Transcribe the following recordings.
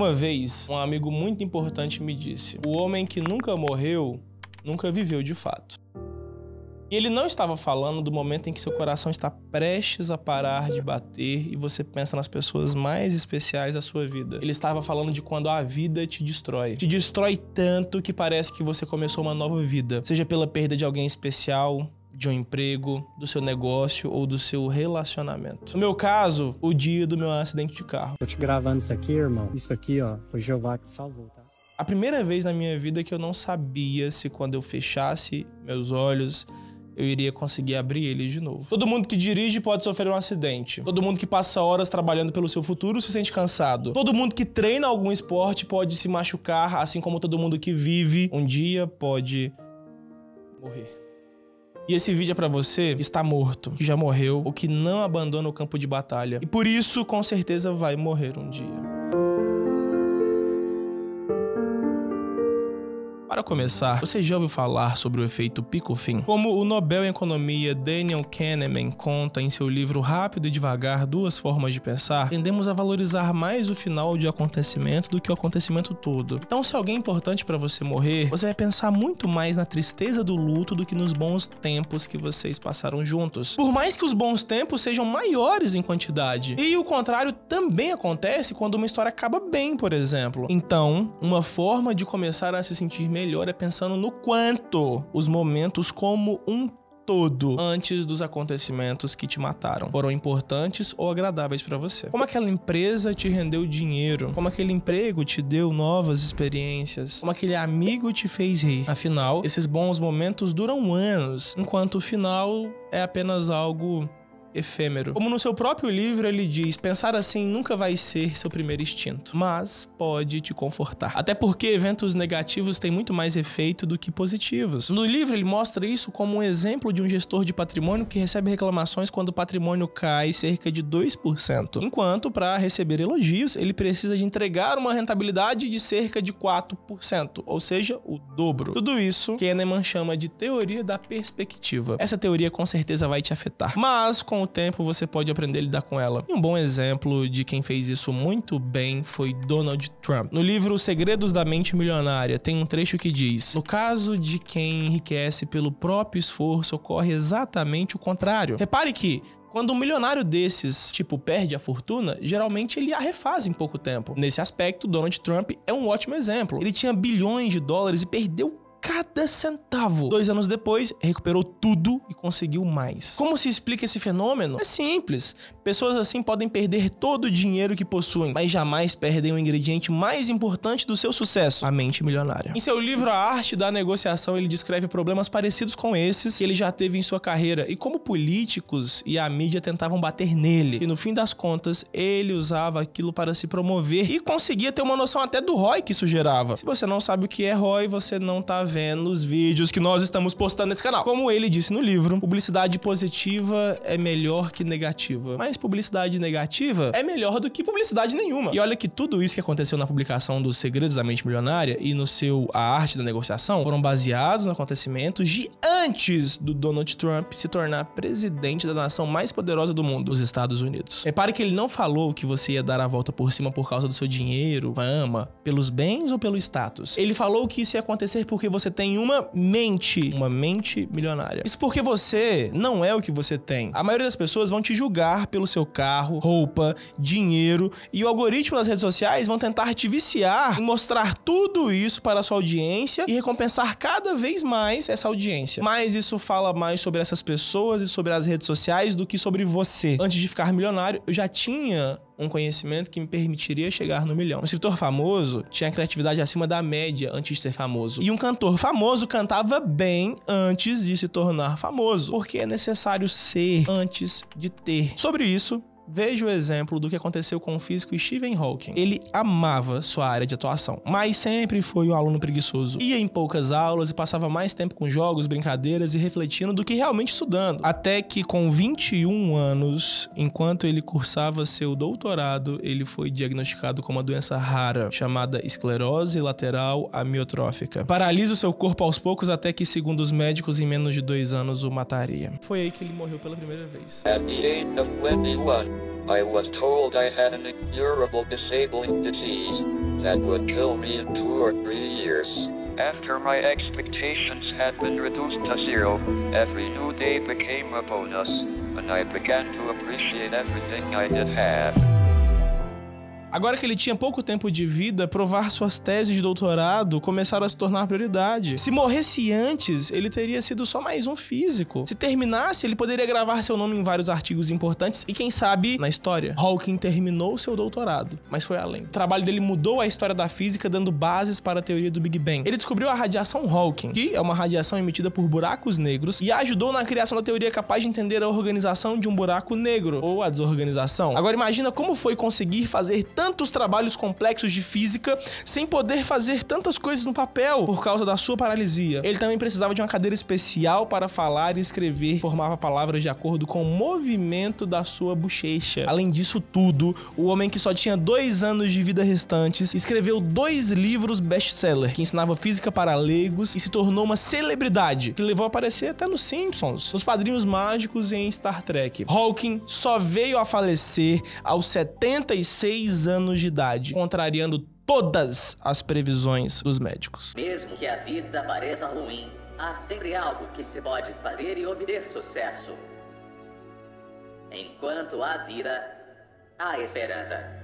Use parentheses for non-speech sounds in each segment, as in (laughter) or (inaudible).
Uma vez, um amigo muito importante me disse: o homem que nunca morreu nunca viveu de fato. E ele não estava falando do momento em que seu coração está prestes a parar de bater e você pensa nas pessoas mais especiais da sua vida. Ele estava falando de quando a vida te destrói. Te destrói tanto que parece que você começou uma nova vida. Seja pela perda de alguém especial, de um emprego, do seu negócio ou do seu relacionamento. No meu caso, o dia do meu acidente de carro. Tô te gravando isso aqui, irmão. Isso aqui, ó, foi Jeová que salvou, tá? A primeira vez na minha vida que eu não sabia se quando eu fechasse meus olhos, eu iria conseguir abrir eles de novo. Todo mundo que dirige pode sofrer um acidente. Todo mundo que passa horas trabalhando pelo seu futuro se sente cansado. Todo mundo que treina algum esporte pode se machucar, assim como todo mundo que vive um dia pode morrer. E esse vídeo é para você que está morto, que já morreu ou que não abandona o campo de batalha. E por isso, com certeza, vai morrer um dia. Para começar, você já ouviu falar sobre o efeito pico-fim? Como o Nobel em Economia Daniel Kahneman conta em seu livro Rápido e Devagar, Duas Formas de Pensar, tendemos a valorizar mais o final de acontecimento do que o acontecimento todo. Então, se alguém é importante para você morrer, você vai pensar muito mais na tristeza do luto do que nos bons tempos que vocês passaram juntos. Por mais que os bons tempos sejam maiores em quantidade. E o contrário também acontece quando uma história acaba bem, por exemplo. Então, uma forma de começar a se sentir melhor é pensando no quanto os momentos como um todo antes dos acontecimentos que te mataram foram importantes ou agradáveis para você. Como aquela empresa te rendeu dinheiro, como aquele emprego te deu novas experiências, como aquele amigo te fez rir. Afinal, esses bons momentos duram anos, enquanto o final é apenas algo efêmero. Como no seu próprio livro ele diz, pensar assim nunca vai ser seu primeiro instinto, mas pode te confortar. Até porque eventos negativos têm muito mais efeito do que positivos. No livro ele mostra isso como um exemplo de um gestor de patrimônio que recebe reclamações quando o patrimônio cai cerca de 2%, enquanto para receber elogios ele precisa de entregar uma rentabilidade de cerca de 4%, ou seja, o dobro. Tudo isso Kahneman chama de teoria da perspectiva. Essa teoria com certeza vai te afetar, mas com com o tempo você pode aprender a lidar com ela. E um bom exemplo de quem fez isso muito bem foi Donald Trump. No livro Segredos da Mente Milionária, tem um trecho que diz: No caso de quem enriquece pelo próprio esforço, ocorre exatamente o contrário. Repare que quando um milionário desses, tipo, perde a fortuna, geralmente ele a refaz em pouco tempo. Nesse aspecto, Donald Trump é um ótimo exemplo. Ele tinha bilhões de dólares e perdeu cada centavo. Dois anos depois, recuperou tudo e conseguiu mais. Como se explica esse fenômeno? É simples. Pessoas assim podem perder todo o dinheiro que possuem, mas jamais perdem o ingrediente mais importante do seu sucesso: a mente milionária. Em seu livro A Arte da Negociação, ele descreve problemas parecidos com esses que ele já teve em sua carreira e como políticos e a mídia tentavam bater nele. E no fim das contas, ele usava aquilo para se promover e conseguia ter uma noção até do ROI que isso gerava. Se você não sabe o que é ROI, você não tá vendo pelos vídeos que nós estamos postando nesse canal. Como ele disse no livro, publicidade positiva é melhor que negativa. Mas publicidade negativa é melhor do que publicidade nenhuma. E olha que tudo isso que aconteceu na publicação dos Segredos da Mente Milionária e no seu A Arte da Negociação foram baseados no acontecimento de antes do Donald Trump se tornar presidente da nação mais poderosa do mundo, os Estados Unidos. Repare que ele não falou que você ia dar a volta por cima por causa do seu dinheiro, fama, pelos bens ou pelo status. Ele falou que isso ia acontecer porque você tem nenhuma mente. Uma mente milionária. Isso porque você não é o que você tem. A maioria das pessoas vão te julgar pelo seu carro, roupa, dinheiro e o algoritmo das redes sociais vão tentar te viciar mostrar tudo isso para a sua audiência e recompensar cada vez mais essa audiência. Mas isso fala mais sobre essas pessoas e sobre as redes sociais do que sobre você. Antes de ficar milionário, eu já tinha um conhecimento que me permitiria chegar no milhão. Um escritor famoso tinha criatividade acima da média antes de ser famoso. E um cantor famoso cantava bem antes de se tornar famoso, porque é necessário ser antes de ter. Sobre isso, Veja o exemplo do que aconteceu com o físico Stephen Hawking. Ele amava sua área de atuação, mas sempre foi um aluno preguiçoso. Ia em poucas aulas e passava mais tempo com jogos, brincadeiras e refletindo do que realmente estudando. Até que com 21 anos, enquanto ele cursava seu doutorado, ele foi diagnosticado com uma doença rara chamada esclerose lateral amiotrófica. Paralisa o seu corpo aos poucos até que, segundo os médicos, em menos de dois anos o mataria. Foi aí que ele morreu pela primeira vez. At the age of 21. I was told I had an incurable disabling disease that would kill me in two or three years. After my expectations had been reduced to zero, every new day became a bonus, and I began to appreciate everything I did have. Agora que ele tinha pouco tempo de vida, provar suas teses de doutorado começaram a se tornar prioridade. Se morresse antes, ele teria sido só mais um físico. Se terminasse, ele poderia gravar seu nome em vários artigos importantes e, quem sabe, na história. Hawking terminou seu doutorado, mas foi além. O trabalho dele mudou a história da física, dando bases para a teoria do Big Bang. Ele descobriu a radiação Hawking, que é uma radiação emitida por buracos negros, e ajudou na criação da teoria capaz de entender a organização de um buraco negro, ou a desorganização. Agora imagina como foi conseguir fazer tantos trabalhos complexos de física sem poder fazer tantas coisas no papel por causa da sua paralisia. Ele também precisava de uma cadeira especial para falar e escrever, formava palavras de acordo com o movimento da sua bochecha. Além disso tudo, o homem que só tinha dois anos de vida restantes escreveu dois livros best-seller que ensinava física para leigos e se tornou uma celebridade que levou a aparecer até nos Simpsons, nos Padrinhos Mágicos e em Star Trek. Hawking só veio a falecer aos 76 anos anos de idade, contrariando todas as previsões dos médicos. Mesmo que a vida pareça ruim, há sempre algo que se pode fazer e obter sucesso. Enquanto há vida, há esperança.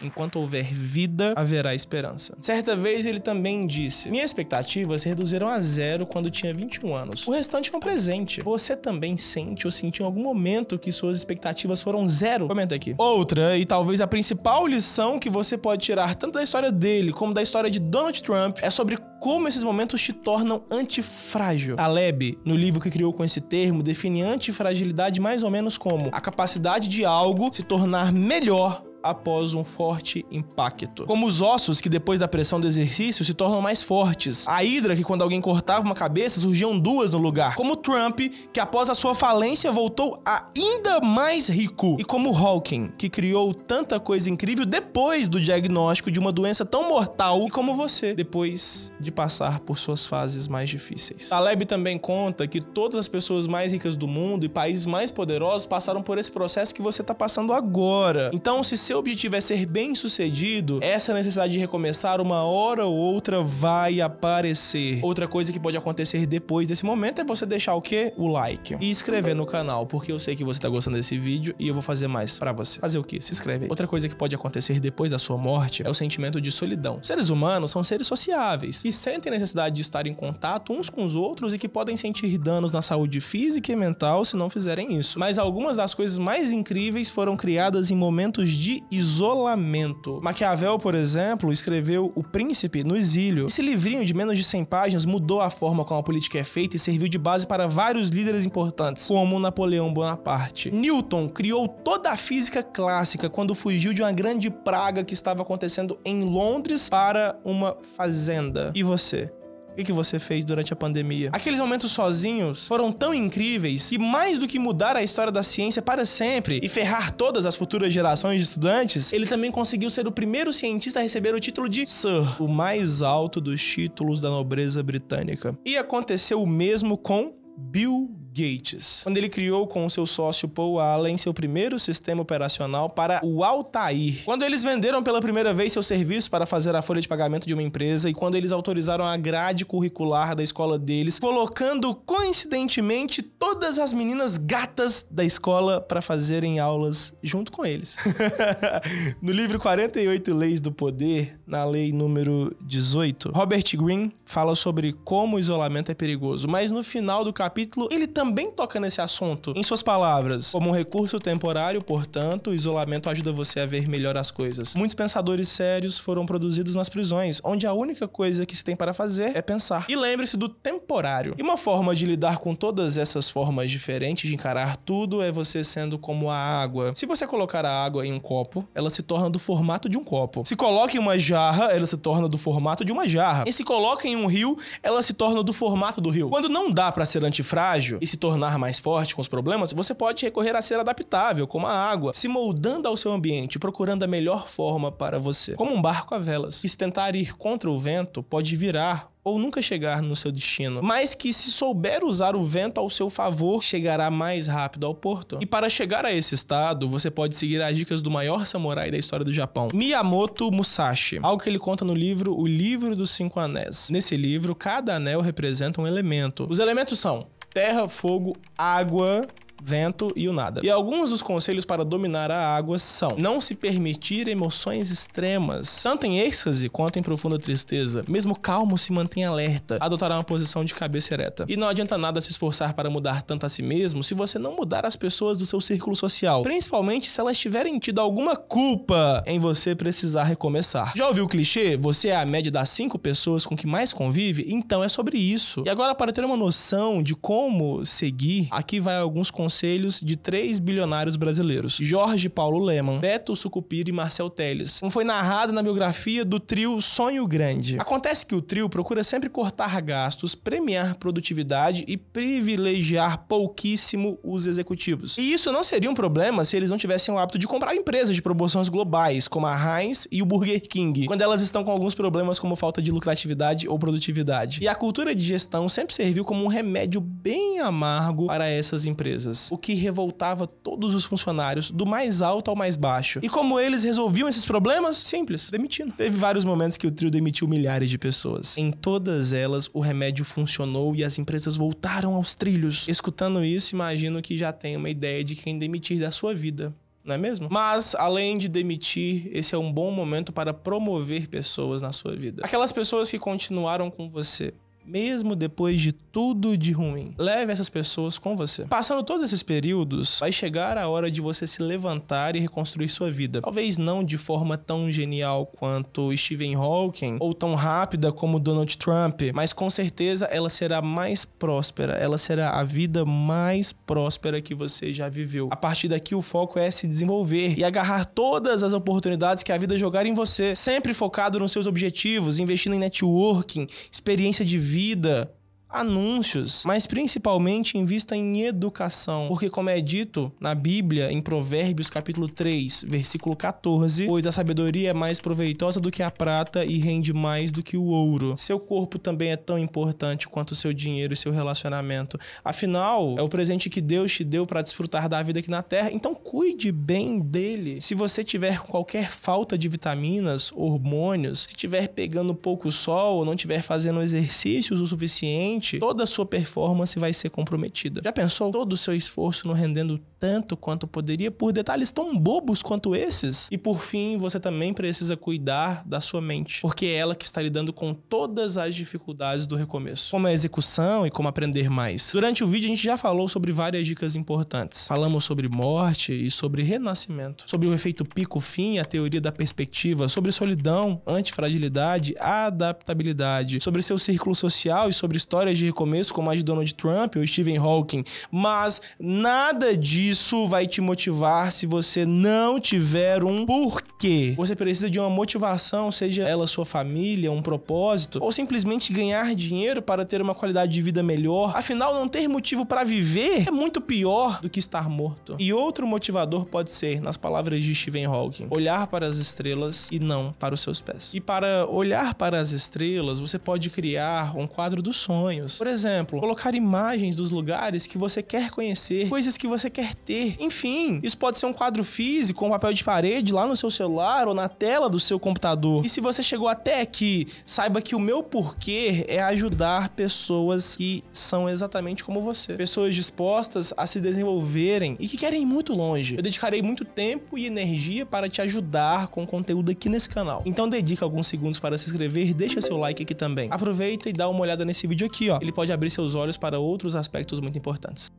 Enquanto houver vida, haverá esperança. Certa vez ele também disse: Minhas expectativas se reduziram a zero quando tinha 21 anos. O restante é um presente. Você também sente ou sentiu em algum momento que suas expectativas foram zero? Comenta aqui. Outra, e talvez a principal lição que você pode tirar tanto da história dele como da história de Donald Trump é sobre como esses momentos te tornam antifrágil. Taleb, no livro que criou com esse termo, define antifragilidade mais ou menos como a capacidade de algo se tornar melhor após um forte impacto. Como os ossos que depois da pressão do exercício se tornam mais fortes. A hidra que quando alguém cortava uma cabeça surgiam duas no lugar. Como Trump que após a sua falência voltou ainda mais rico. E como Hawking que criou tanta coisa incrível depois do diagnóstico de uma doença tão mortal. E como você depois de passar por suas fases mais difíceis. Taleb também conta que todas as pessoas mais ricas do mundo e países mais poderosos passaram por esse processo que você está passando agora. Então se seu seu objetivo é ser bem sucedido, essa necessidade de recomeçar uma hora ou outra vai aparecer. Outra coisa que pode acontecer depois desse momento é você deixar o quê? O like. E inscrever no canal, porque eu sei que você tá gostando desse vídeo e eu vou fazer mais para você. Fazer o quê? Se inscreve Outra coisa que pode acontecer depois da sua morte é o sentimento de solidão. Seres humanos são seres sociáveis e sentem necessidade de estar em contato uns com os outros e que podem sentir danos na saúde física e mental se não fizerem isso. Mas algumas das coisas mais incríveis foram criadas em momentos de isolamento. Maquiavel, por exemplo, escreveu O Príncipe no Exílio. Esse livrinho de menos de 100 páginas mudou a forma como a política é feita e serviu de base para vários líderes importantes, como Napoleão Bonaparte. Newton criou toda a física clássica quando fugiu de uma grande praga que estava acontecendo em Londres para uma fazenda. E você? O que você fez durante a pandemia? Aqueles momentos sozinhos foram tão incríveis que, mais do que mudar a história da ciência para sempre e ferrar todas as futuras gerações de estudantes, ele também conseguiu ser o primeiro cientista a receber o título de Sir, o mais alto dos títulos da nobreza britânica. E aconteceu o mesmo com Bill Gates, quando ele criou com seu sócio Paul Allen seu primeiro sistema operacional para o Altair. Quando eles venderam pela primeira vez seu serviço para fazer a folha de pagamento de uma empresa e quando eles autorizaram a grade curricular da escola deles, colocando coincidentemente todas as meninas gatas da escola para fazerem aulas junto com eles. (laughs) no livro 48 Leis do Poder, na lei número 18, Robert Greene fala sobre como o isolamento é perigoso, mas no final do capítulo ele também também toca nesse assunto. Em suas palavras, como um recurso temporário, portanto, o isolamento ajuda você a ver melhor as coisas. Muitos pensadores sérios foram produzidos nas prisões, onde a única coisa que se tem para fazer é pensar. E lembre-se do temporário. E uma forma de lidar com todas essas formas diferentes de encarar tudo é você sendo como a água. Se você colocar a água em um copo, ela se torna do formato de um copo. Se coloca em uma jarra, ela se torna do formato de uma jarra. E se coloca em um rio, ela se torna do formato do rio. Quando não dá para ser antifrágil e se se tornar mais forte com os problemas, você pode recorrer a ser adaptável, como a água, se moldando ao seu ambiente, procurando a melhor forma para você. Como um barco a velas, que se tentar ir contra o vento pode virar ou nunca chegar no seu destino, mas que se souber usar o vento ao seu favor, chegará mais rápido ao porto. E para chegar a esse estado, você pode seguir as dicas do maior samurai da história do Japão, Miyamoto Musashi, algo que ele conta no livro O Livro dos Cinco Anéis. Nesse livro, cada anel representa um elemento. Os elementos são terra, fogo, água vento e o nada. E alguns dos conselhos para dominar a água são: não se permitir emoções extremas, tanto em êxtase quanto em profunda tristeza. Mesmo calmo, se mantém alerta, adotará uma posição de cabeça ereta. E não adianta nada se esforçar para mudar tanto a si mesmo se você não mudar as pessoas do seu círculo social, principalmente se elas tiverem tido alguma culpa em você precisar recomeçar. Já ouviu o clichê? Você é a média das cinco pessoas com que mais convive? Então é sobre isso. E agora, para ter uma noção de como seguir, aqui vai alguns conselhos conselhos de três bilionários brasileiros: Jorge Paulo Leman, Beto Sucupira e Marcel Teles. Como foi narrado na biografia do trio Sonho Grande. Acontece que o trio procura sempre cortar gastos, premiar produtividade e privilegiar pouquíssimo os executivos. E isso não seria um problema se eles não tivessem o hábito de comprar empresas de proporções globais, como a Heinz e o Burger King, quando elas estão com alguns problemas como falta de lucratividade ou produtividade. E a cultura de gestão sempre serviu como um remédio bem amargo para essas empresas o que revoltava todos os funcionários, do mais alto ao mais baixo. E como eles resolviam esses problemas? Simples, demitindo. Teve vários momentos que o trio demitiu milhares de pessoas. Em todas elas, o remédio funcionou e as empresas voltaram aos trilhos. Escutando isso, imagino que já tem uma ideia de quem demitir da sua vida não é mesmo? Mas, além de demitir, esse é um bom momento para promover pessoas na sua vida. Aquelas pessoas que continuaram com você, mesmo depois de tudo de ruim. Leve essas pessoas com você. Passando todos esses períodos, vai chegar a hora de você se levantar e reconstruir sua vida. Talvez não de forma tão genial quanto Stephen Hawking ou tão rápida como Donald Trump, mas com certeza ela será mais próspera, ela será a vida mais próspera que você já viveu. A partir daqui o foco é se desenvolver e agarrar todas as oportunidades que a vida jogar em você, sempre focado nos seus objetivos, investindo em networking, experiência de vida vida anúncios, mas principalmente invista em educação, porque como é dito na Bíblia, em Provérbios capítulo 3, versículo 14, pois a sabedoria é mais proveitosa do que a prata e rende mais do que o ouro. Seu corpo também é tão importante quanto o seu dinheiro e seu relacionamento. Afinal, é o presente que Deus te deu para desfrutar da vida aqui na terra, então cuide bem dele. Se você tiver qualquer falta de vitaminas, hormônios, se tiver pegando pouco sol, ou não tiver fazendo exercícios o suficiente, toda a sua performance vai ser comprometida. Já pensou todo o seu esforço não rendendo tanto quanto poderia por detalhes tão bobos quanto esses? E por fim, você também precisa cuidar da sua mente, porque é ela que está lidando com todas as dificuldades do recomeço, como a execução e como aprender mais. Durante o vídeo a gente já falou sobre várias dicas importantes. Falamos sobre morte e sobre renascimento, sobre o efeito pico-fim, a teoria da perspectiva, sobre solidão, antifragilidade, adaptabilidade, sobre seu círculo social e sobre história histórias de recomeço, como a de Donald Trump ou Stephen Hawking, mas nada disso vai te motivar se você não tiver um porquê. Você precisa de uma motivação, seja ela sua família, um propósito, ou simplesmente ganhar dinheiro para ter uma qualidade de vida melhor. Afinal, não ter motivo para viver é muito pior do que estar morto. E outro motivador pode ser, nas palavras de Stephen Hawking, olhar para as estrelas e não para os seus pés. E para olhar para as estrelas, você pode criar um quadro do sonho sonhos. Por exemplo, colocar imagens dos lugares que você quer conhecer, coisas que você quer ter. Enfim, isso pode ser um quadro físico, um papel de parede lá no seu celular ou na tela do seu computador. E se você chegou até aqui, saiba que o meu porquê é ajudar pessoas que são exatamente como você. Pessoas dispostas a se desenvolverem e que querem ir muito longe. Eu dedicarei muito tempo e energia para te ajudar com conteúdo aqui nesse canal. Então dedica alguns segundos para se inscrever, deixa seu like aqui também. Aproveita e dá uma olhada nesse vídeo aqui aqui, ó, ele pode abrir seus olhos para outros aspectos muito importantes.